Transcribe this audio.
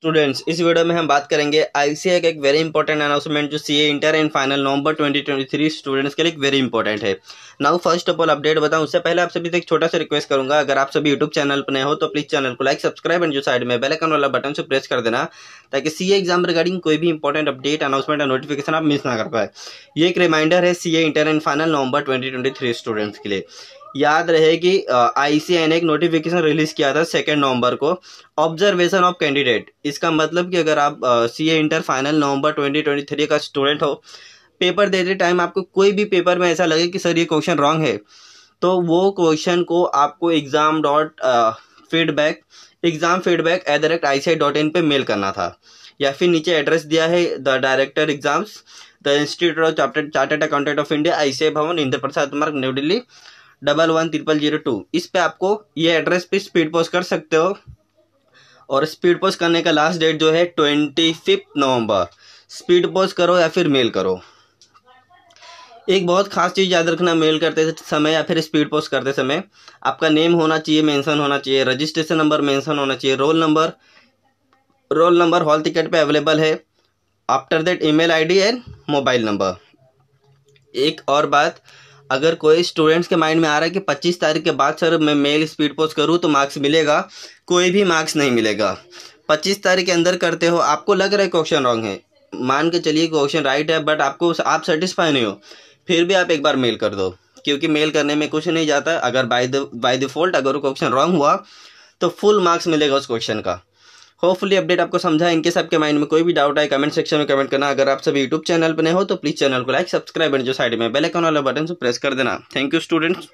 students इस video में हम बात करेंगे आईसीए का एक वेरी इंपॉर्टेंट अनाउंसमेंट जो CA inter and final November 2023 students के लिए वेरी इंपॉर्टेंट है now first of all update बताऊं उससे पहले आप सभी से एक छोटा सा रिक्वेस्ट करूंगा अगर आप सभी यूट्यूब चैनल पर नए हो तो प्लीज चैनल को लाइक सब्सक्राइब एंड जो साइड में बेलकन वाला बटन से प्रेस कर देना ताकि सी एग्जाम रिगार्डिंग कोई भी इंपॉर्टेंट अपडेट अनाउंसमेंट और नोटिफिकेशन आप मिस ना कर पाए ये एक रिमाइंडर है CA inter and final November twenty students के लिए याद रहे कि आई सी ने एक नोटिफिकेशन रिलीज़ किया था सेकेंड नवंबर को ऑब्जर्वेशन ऑफ कैंडिडेट इसका मतलब कि अगर आप सी ए इंटर फाइनल नवंबर 2023 का स्टूडेंट हो पेपर देते टाइम आपको कोई भी पेपर में ऐसा लगे कि सर ये क्वेश्चन रॉन्ग है तो वो क्वेश्चन को आपको exam dot feedback exam feedback at the rate I C I dot in पर मेल करना था या फिर नीचे एड्रेस दिया है the director exams the institute of chartered accountant of India I C I Bhawan Indraprastha Marg New Delhi double one triple zero two इस पर आपको ये एड्रेस पे स्पीड पोस्ट कर सकते हो और स्पीड पोस्ट करने का लास्ट डेट जो है twenty fifth November speed post करो या फिर मेल करो एक बहुत खास चीज़ याद रखना मेल करते समय या फिर स्पीड पोस्ट करते समय आपका नेम होना चाहिए मेंशन होना चाहिए रजिस्ट्रेशन नंबर मेंशन होना चाहिए roll number roll number hall ticket पे अवेलेबल है after that email ID and mobile number एक और बात अगर कोई स्टूडेंट्स के माइंड में आ रहा है कि पच्चीस तारीख के बाद सर मैं मेल स्पीड पोस्ट करूँ तो मार्क्स मिलेगा कोई भी मार्क्स नहीं मिलेगा पच्चीस तारीख के अंदर करते हो आपको लग रहा है क्वेश्चन रॉन्ग है मान के चलिए क्वेश्चन राइट है बट आपको आप सेटिस्फाई नहीं हो फिर भी आप एक बार मेल कर दो क्योंकि मेल करने में कुछ नहीं जाता अगर बाय द बाय डिफ़ॉल्ट अगर क्वेश्चन रॉन्ग हुआ तो फुल मार्क्स मिलेगा उस क्वेश्चन का होपफुली अपडेट आपको समझा इनके सबके माइंड में कोई भी डाउट आए कमेंट सेक्शन में कमेंट करना अगर आप सभी यूट्यूब चैनल पर नए हो तो प्लीज़ चैनल को लाइक सब्सक्राइब एंड जो साइड में बेल आइकन वाला बटन से प्रेस कर देना थैंक यू स्टूडेंट्स